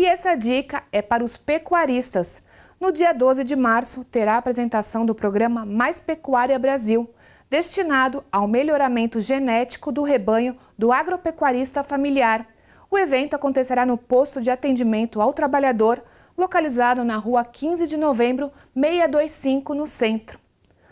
E essa dica é para os pecuaristas. No dia 12 de março, terá a apresentação do programa Mais Pecuária Brasil, destinado ao melhoramento genético do rebanho do agropecuarista familiar. O evento acontecerá no posto de atendimento ao trabalhador, localizado na rua 15 de novembro, 625, no centro.